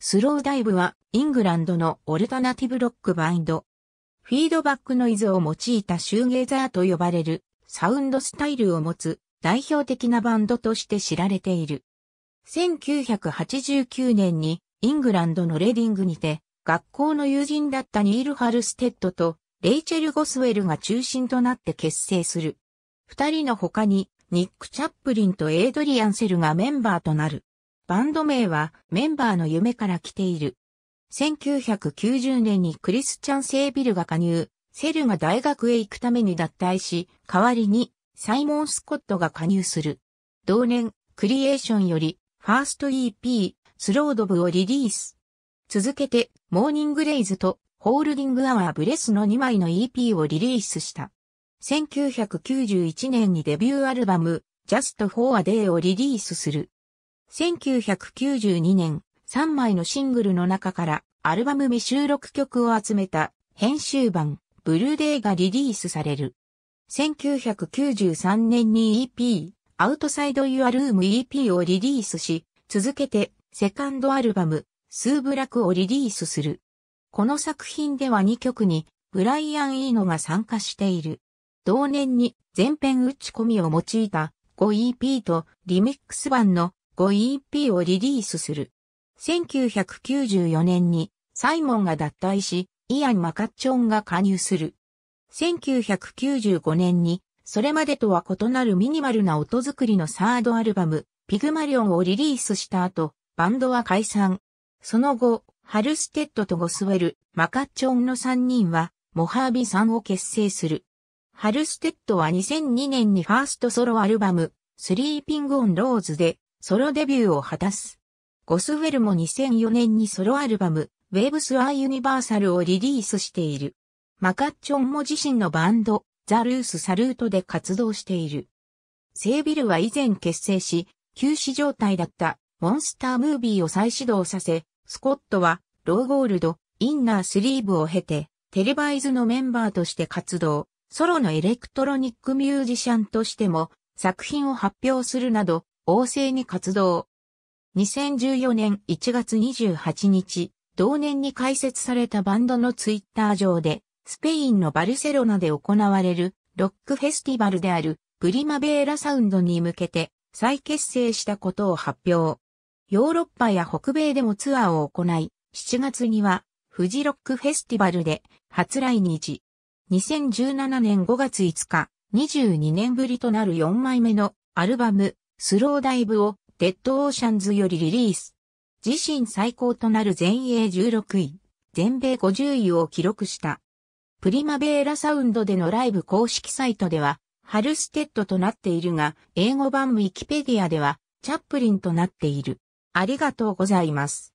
スローダイブはイングランドのオルタナティブロックバインド。フィードバックノイズを用いたシューゲーザーと呼ばれるサウンドスタイルを持つ代表的なバンドとして知られている。1989年にイングランドのレディングにて学校の友人だったニール・ハルステッドとレイチェル・ゴスウェルが中心となって結成する。二人の他にニック・チャップリンとエイドリアン・セルがメンバーとなる。バンド名はメンバーの夢から来ている。1990年にクリスチャン・セービルが加入、セルが大学へ行くために脱退し、代わりにサイモン・スコットが加入する。同年、クリエーションより、ファースト EP、スロードブをリリース。続けて、モーニングレイズと、ホールディングアワーブレスの2枚の EP をリリースした。1991年にデビューアルバム、ジャスト・フォー・ア・デイをリリースする。1992年、3枚のシングルの中からアルバム未収録曲を集めた編集版ブルーデイがリリースされる。1993年に EP アウトサイド・ユア・ルーム EP をリリースし、続けてセカンドアルバムスーブラクをリリースする。この作品では2曲にブライアン・イーノが参加している。同年に全編打ち込みを用いた 5EP とリミックス版の 5EP をリリースする。1994年にサイモンが脱退し、イアン・マカッチョンが加入する。1995年に、それまでとは異なるミニマルな音作りのサードアルバム、ピグマリオンをリリースした後、バンドは解散。その後、ハルステッドとゴスウェル、マカッチョンの3人は、モハービさんを結成する。ハルステッドは2002年にファーストソロアルバム、スリーピングオンローズでソロデビューを果たす。ゴスウェルも2004年にソロアルバム、ウェブス・アイ・ユニバーサルをリリースしている。マカッチョンも自身のバンド、ザ・ルース・サルートで活動している。セービルは以前結成し、休止状態だったモンスタームービーを再始動させ、スコットはローゴールド、インナースリーブを経て、テレバイズのメンバーとして活動、ソロのエレクトロニックミュージシャンとしても作品を発表するなど旺盛に活動。2014年1月28日、同年に開設されたバンドのツイッター上で、スペインのバルセロナで行われるロックフェスティバルであるプリマベーラサウンドに向けて再結成したことを発表。ヨーロッパや北米でもツアーを行い、7月にはフジロックフェスティバルで初来日。2017年5月5日、22年ぶりとなる4枚目のアルバムスローダイブをデッドオーシャンズよりリリース。自身最高となる全英16位、全米50位を記録した。プリマベーラサウンドでのライブ公式サイトでは、ハルステッドとなっているが、英語版ウィキペディアでは、チャップリンとなっている。ありがとうございます。